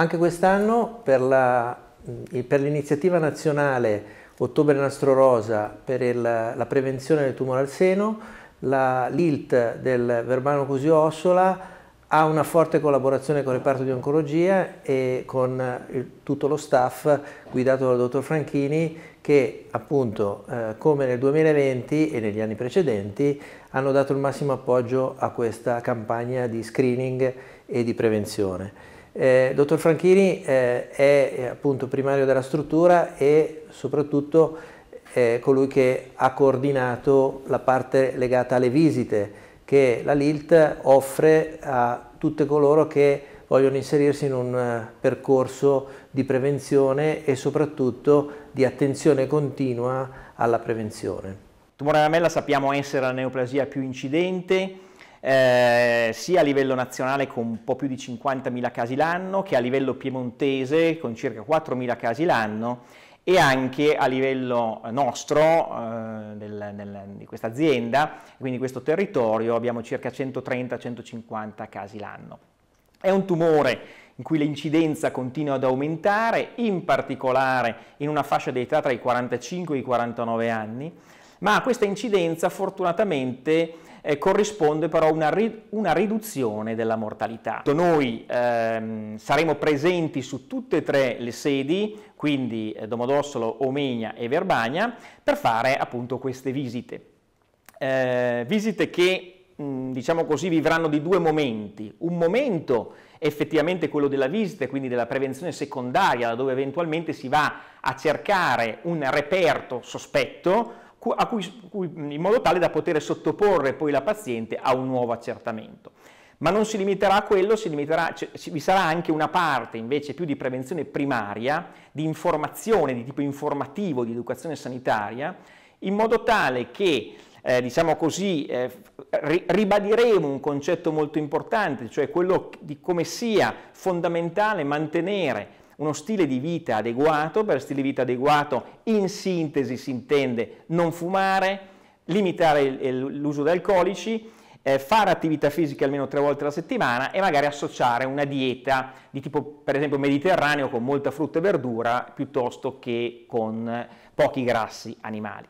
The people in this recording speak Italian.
Anche quest'anno per, l'iniziativa nazionale Ottobre Nastro Rosa per il, la prevenzione del tumore al seno, l'ILT del Verbano Cusio Ossola ha una forte collaborazione con il reparto di oncologia e con il, eh, tutto lo staff guidato dal dottor Franchini che appunto eh, come nel 2020 e negli anni precedenti hanno dato il massimo appoggio a questa campagna di screening e di prevenzione. Eh, dottor Franchini eh, è eh, appunto primario della struttura e soprattutto è eh, colui che ha coordinato la parte legata alle visite che la LILT offre a tutti coloro che vogliono inserirsi in un eh, percorso di prevenzione e soprattutto di attenzione continua alla prevenzione. Il tumore alla mella sappiamo essere la neoplasia più incidente, eh, sia a livello nazionale con un po' più di 50.000 casi l'anno che a livello piemontese con circa 4.000 casi l'anno e anche a livello nostro, eh, del, del, di questa azienda, quindi questo territorio, abbiamo circa 130-150 casi l'anno. È un tumore in cui l'incidenza continua ad aumentare, in particolare in una fascia di età tra i 45 e i 49 anni, ma questa incidenza fortunatamente eh, corrisponde però una, ri- una, riduzione della mortalità. Noi ehm, saremo presenti su tutte e tre le sedi, quindi eh, Domodossola, Omegna e Verbania, per fare appunto queste visite. Eh, visite che, diciamo così, vivranno di due momenti. Un momento effettivamente quello della visita, quindi della prevenzione secondaria, dove eventualmente si va a cercare un reperto sospetto, cui, in modo tale da poter sottoporre poi la paziente a un nuovo accertamento. Ma non si limiterà a quello, limiterà, cioè, vi sarà anche una parte invece più di prevenzione primaria, di informazione, di tipo informativo, di educazione sanitaria, in modo tale che eh, diciamo così, eh, ribadiremo un concetto molto importante, cioè quello di come sia fondamentale mantenere uno stile di vita adeguato, per stile di vita adeguato in sintesi si intende non fumare, limitare l'uso di alcolici, eh, fare attività fisica almeno tre volte alla settimana e magari associare una dieta di tipo per esempio mediterraneo con molta frutta e verdura piuttosto che con pochi grassi animali.